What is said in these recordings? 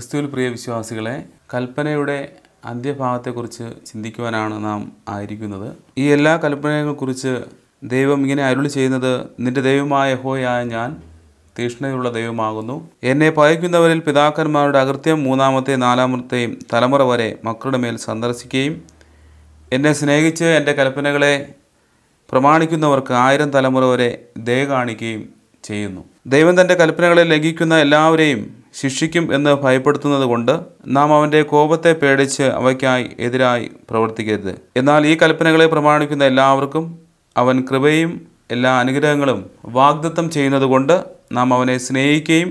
ക്രിസ്തുവിൽ പ്രിയ വിശ്വാസികളെ കൽപ്പനയുടെ അന്ത്യഭാവത്തെക്കുറിച്ച് ചിന്തിക്കുവാനാണ് നാം ആയിരിക്കുന്നത് ഈ എല്ലാ കൽപ്പനകളെക്കുറിച്ച് ദൈവം ഇങ്ങനെ അരുളി ചെയ്യുന്നത് നിന്റെ ദൈവമായ ഹോയായ ഞാൻ തീഷ്ണതയുള്ള ദൈവമാകുന്നു എന്നെ പയക്കുന്നവരിൽ പിതാക്കന്മാരുടെ അകൃത്യം മൂന്നാമത്തെ നാലാമത്തെയും തലമുറ വരെ മക്കളുടെ മേൽ സന്ദർശിക്കുകയും എന്നെ സ്നേഹിച്ച് എൻ്റെ കൽപ്പനകളെ പ്രമാണിക്കുന്നവർക്ക് ആയിരം തലമുറ വരെ ദയ കാണിക്കുകയും ചെയ്യുന്നു ദൈവം തൻ്റെ കൽപ്പനകളെ ലംഘിക്കുന്ന എല്ലാവരെയും ശിക്ഷിക്കും എന്ന് ഭയപ്പെടുത്തുന്നത് കൊണ്ട് നാം അവൻ്റെ കോപത്തെ പേടിച്ച് അവയ്ക്കായി എതിരായി പ്രവർത്തിക്കരുത് എന്നാൽ ഈ കൽപ്പനകളെ പ്രമാണിക്കുന്ന എല്ലാവർക്കും അവൻ കൃപയും എല്ലാ അനുഗ്രഹങ്ങളും വാഗ്ദത്തം ചെയ്യുന്നതുകൊണ്ട് നാം അവനെ സ്നേഹിക്കുകയും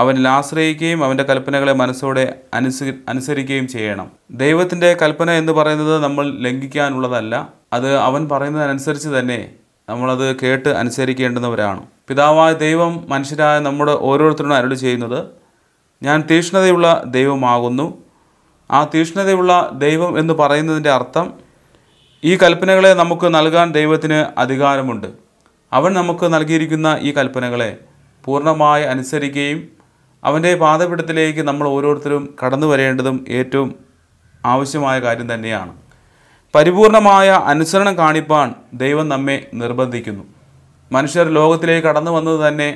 അവനിൽ ആശ്രയിക്കുകയും അവൻ്റെ കൽപ്പനകളെ മനസ്സോടെ അനുസരി അനുസരിക്കുകയും ചെയ്യണം ദൈവത്തിൻ്റെ കൽപ്പന എന്ന് പറയുന്നത് നമ്മൾ ലംഘിക്കാനുള്ളതല്ല അത് അവൻ പറയുന്നതിനനുസരിച്ച് തന്നെ നമ്മളത് കേട്ട് അനുസരിക്കേണ്ടുന്നവരാണ് പിതാവായ ദൈവം മനുഷ്യരായ നമ്മുടെ ഓരോരുത്തരോടും അരുളി ചെയ്യുന്നത് ഞാൻ തീഷ്ണതയുള്ള ദൈവമാകുന്നു ആ തീഷ്ണതയുള്ള ദൈവം എന്ന് പറയുന്നതിൻ്റെ അർത്ഥം ഈ കൽപ്പനകളെ നമുക്ക് നൽകാൻ ദൈവത്തിന് അധികാരമുണ്ട് അവൻ നമുക്ക് നൽകിയിരിക്കുന്ന ഈ കൽപ്പനകളെ പൂർണ്ണമായി അനുസരിക്കുകയും അവൻ്റെ പാതപിടത്തിലേക്ക് നമ്മൾ ഓരോരുത്തരും കടന്നു വരേണ്ടതും ഏറ്റവും ആവശ്യമായ കാര്യം തന്നെയാണ് പരിപൂർണമായ അനുസരണം കാണിപ്പാൻ ദൈവം നമ്മെ നിർബന്ധിക്കുന്നു മനുഷ്യർ ലോകത്തിലേക്ക് കടന്നു വന്നത് തന്നെ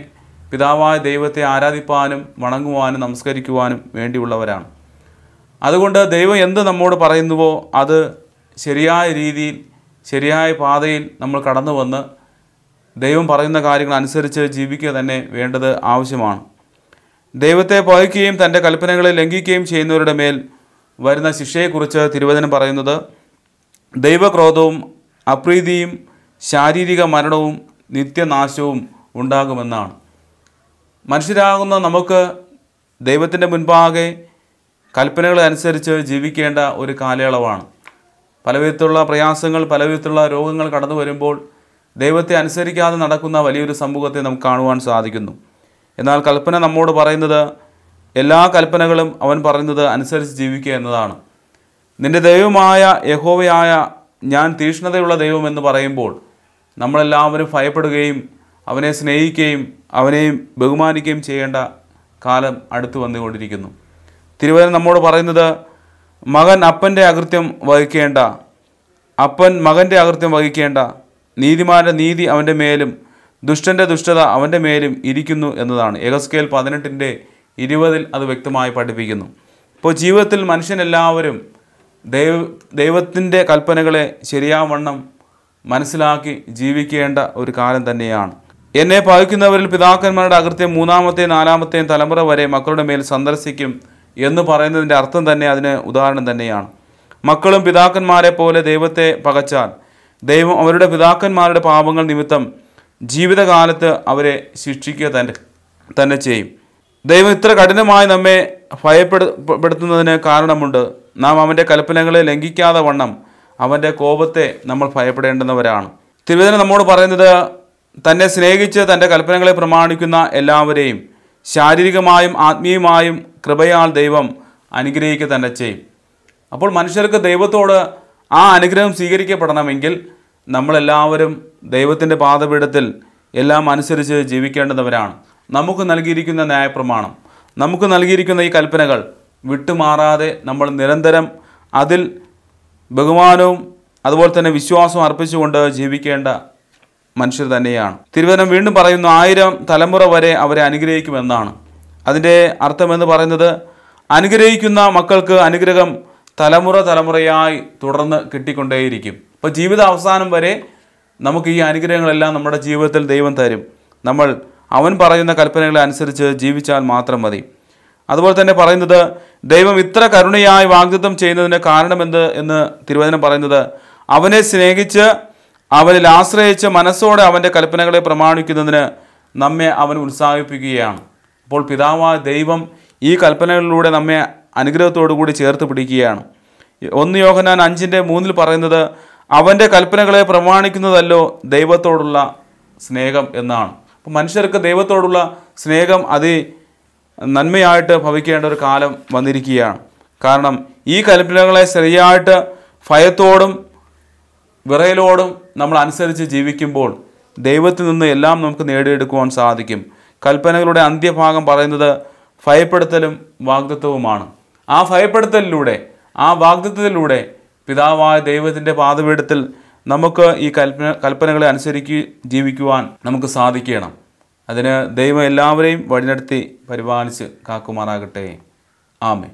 പിതാവായ ദൈവത്തെ ആരാധിപ്പാനും വണങ്ങുവാനും നമസ്കരിക്കുവാനും വേണ്ടിയുള്ളവരാണ് അതുകൊണ്ട് ദൈവം എന്ത് നമ്മോട് പറയുന്നുവോ അത് ശരിയായ രീതിയിൽ ശരിയായ പാതയിൽ നമ്മൾ കടന്നു വന്ന് ദൈവം പറയുന്ന കാര്യങ്ങൾ അനുസരിച്ച് ജീവിക്കുക തന്നെ വേണ്ടത് ആവശ്യമാണ് ദൈവത്തെ പകയ്ക്കുകയും തൻ്റെ കൽപ്പനകളെ ലംഘിക്കുകയും ചെയ്യുന്നവരുടെ മേൽ വരുന്ന ശിക്ഷയെക്കുറിച്ച് തിരുവചനം പറയുന്നത് ദൈവക്രോധവും അപ്രീതിയും ശാരീരിക മരണവും നിത്യനാശവും ഉണ്ടാകുമെന്നാണ് മനുഷ്യരാകുന്ന നമുക്ക് ദൈവത്തിൻ്റെ മുൻപാകെ കൽപ്പനകൾ അനുസരിച്ച് ജീവിക്കേണ്ട ഒരു കാലയളവാണ് പലവിധത്തിലുള്ള പ്രയാസങ്ങൾ പലവിധത്തിലുള്ള രോഗങ്ങൾ കടന്നു വരുമ്പോൾ ദൈവത്തെ അനുസരിക്കാതെ നടക്കുന്ന വലിയൊരു സമൂഹത്തെ നമുക്ക് കാണുവാൻ സാധിക്കുന്നു എന്നാൽ കൽപ്പന നമ്മോട് പറയുന്നത് എല്ലാ കൽപ്പനകളും അവൻ പറയുന്നത് അനുസരിച്ച് ജീവിക്കുക എന്നതാണ് നിൻ്റെ ദൈവമായ യഹോവയായ ഞാൻ തീഷ്ണതയുള്ള ദൈവമെന്ന് പറയുമ്പോൾ നമ്മളെല്ലാവരും ഭയപ്പെടുകയും അവനെ സ്നേഹിക്കുകയും അവനെയും ബഹുമാനിക്കുകയും ചെയ്യേണ്ട കാലം അടുത്തു വന്നുകൊണ്ടിരിക്കുന്നു തിരുവനന്തപുരം നമ്മോട് പറയുന്നത് മകൻ അപ്പൻ്റെ അകൃത്യം വഹിക്കേണ്ട അപ്പൻ മകൻ്റെ അകൃത്യം വഹിക്കേണ്ട നീതിമാൻ്റെ നീതി അവൻ്റെ മേലും ദുഷ്ടൻ്റെ ദുഷ്ടത അവൻ്റെ മേലും ഇരിക്കുന്നു എന്നതാണ് എഗസ്കേൽ പതിനെട്ടിൻ്റെ ഇരുപതിൽ അത് വ്യക്തമായി പഠിപ്പിക്കുന്നു ഇപ്പോൾ ജീവിതത്തിൽ മനുഷ്യനെല്ലാവരും ദൈവ ദൈവത്തിൻ്റെ കൽപ്പനകളെ ശരിയാവണ്ണം മനസ്സിലാക്കി ജീവിക്കേണ്ട ഒരു കാലം തന്നെയാണ് എന്നെ പാലിക്കുന്നവരിൽ പിതാക്കന്മാരുടെ അകൃത്യം മൂന്നാമത്തെയും നാലാമത്തെയും തലമുറ വരെ മക്കളുടെ മേൽ സന്ദർശിക്കും എന്ന് പറയുന്നതിൻ്റെ അർത്ഥം തന്നെ അതിന് ഉദാഹരണം തന്നെയാണ് മക്കളും പിതാക്കന്മാരെ പോലെ ദൈവത്തെ പകച്ചാൽ ദൈവം അവരുടെ പിതാക്കന്മാരുടെ പാപങ്ങൾ നിമിത്തം ജീവിതകാലത്ത് അവരെ ശിക്ഷിക്കുക തന്നെ തന്നെ ചെയ്യും ദൈവം ഇത്ര കഠിനമായി നമ്മെ ഭയപ്പെടുത്തുന്നതിന് കാരണമുണ്ട് നാം അവൻ്റെ കൽപ്പനകളെ ലംഘിക്കാതെ വണ്ണം അവൻ്റെ കോപത്തെ നമ്മൾ ഭയപ്പെടേണ്ടുന്നവരാണ് തിരുവേദന നമ്മോട് പറയുന്നത് തന്നെ സ്നേഹിച്ച് തൻ്റെ കൽപ്പനകളെ പ്രമാണിക്കുന്ന എല്ലാവരെയും ശാരീരികമായും ആത്മീയമായും കൃപയാൽ ദൈവം അനുഗ്രഹിക്കുക തന്നെ ചെയ്യും അപ്പോൾ മനുഷ്യർക്ക് ദൈവത്തോട് ആ അനുഗ്രഹം സ്വീകരിക്കപ്പെടണമെങ്കിൽ നമ്മളെല്ലാവരും ദൈവത്തിൻ്റെ പാതപീഠത്തിൽ എല്ലാം അനുസരിച്ച് ജീവിക്കേണ്ടവരാണ് നമുക്ക് നൽകിയിരിക്കുന്ന ന്യായപ്രമാണം നമുക്ക് നൽകിയിരിക്കുന്ന ഈ കൽപ്പനകൾ വിട്ടുമാറാതെ നമ്മൾ നിരന്തരം അതിൽ ബഹുമാനവും അതുപോലെ തന്നെ വിശ്വാസവും അർപ്പിച്ചുകൊണ്ട് ജീവിക്കേണ്ട മനുഷ്യർ തന്നെയാണ് തിരുവനം വീണ്ടും പറയുന്നു ആയിരം തലമുറ വരെ അവരെ അനുഗ്രഹിക്കുമെന്നാണ് അതിൻ്റെ അർത്ഥമെന്ന് പറയുന്നത് അനുഗ്രഹിക്കുന്ന മക്കൾക്ക് അനുഗ്രഹം തലമുറ തലമുറയായി തുടർന്ന് കിട്ടിക്കൊണ്ടേയിരിക്കും അപ്പോൾ ജീവിത അവസാനം വരെ നമുക്ക് ഈ അനുഗ്രഹങ്ങളെല്ലാം നമ്മുടെ ജീവിതത്തിൽ ദൈവം തരും നമ്മൾ അവൻ പറയുന്ന കൽപ്പനകളെ അനുസരിച്ച് ജീവിച്ചാൽ മാത്രം മതി അതുപോലെ തന്നെ പറയുന്നത് ദൈവം ഇത്ര കരുണയായി വാഗ്ദത്തം ചെയ്യുന്നതിന് കാരണമെന്ത് എന്ന് തിരുവചനം പറയുന്നത് അവനെ സ്നേഹിച്ച് അവനിൽ ആശ്രയിച്ച് മനസ്സോടെ അവൻ്റെ കൽപ്പനകളെ പ്രമാണിക്കുന്നതിന് നമ്മെ അവൻ ഉത്സാഹിപ്പിക്കുകയാണ് അപ്പോൾ പിതാവായ ദൈവം ഈ കൽപ്പനകളിലൂടെ നമ്മെ കൂടി ചേർത്ത് പിടിക്കുകയാണ് ഒന്ന് യോഹനാൻ അഞ്ചിൻ്റെ മൂന്നിൽ പറയുന്നത് അവൻ്റെ കൽപ്പനകളെ പ്രമാണിക്കുന്നതല്ലോ ദൈവത്തോടുള്ള സ്നേഹം എന്നാണ് അപ്പോൾ മനുഷ്യർക്ക് ദൈവത്തോടുള്ള സ്നേഹം അതി നന്മയായിട്ട് ഭവിക്കേണ്ട ഒരു കാലം വന്നിരിക്കുകയാണ് കാരണം ഈ കൽപ്പനകളെ ശരിയായിട്ട് ഭയത്തോടും വിറയലോടും നമ്മൾ അനുസരിച്ച് ജീവിക്കുമ്പോൾ ദൈവത്തിൽ നിന്ന് എല്ലാം നമുക്ക് നേടിയെടുക്കുവാൻ സാധിക്കും കൽപ്പനകളുടെ അന്ത്യഭാഗം പറയുന്നത് ഭയപ്പെടുത്തലും വാഗ്ദത്വവുമാണ് ആ ഭയപ്പെടുത്തലിലൂടെ ആ വാഗ്ദത്വത്തിലൂടെ പിതാവായ ദൈവത്തിൻ്റെ പാതപീഠത്തിൽ നമുക്ക് ഈ കൽപ്പന കൽപ്പനകളെ അനുസരിച്ച് ജീവിക്കുവാൻ നമുക്ക് സാധിക്കണം അതിന് ദൈവം എല്ലാവരെയും വഴിനടത്തി പരിപാലിച്ച് കാക്കുമാറാകട്ടെ ആമേ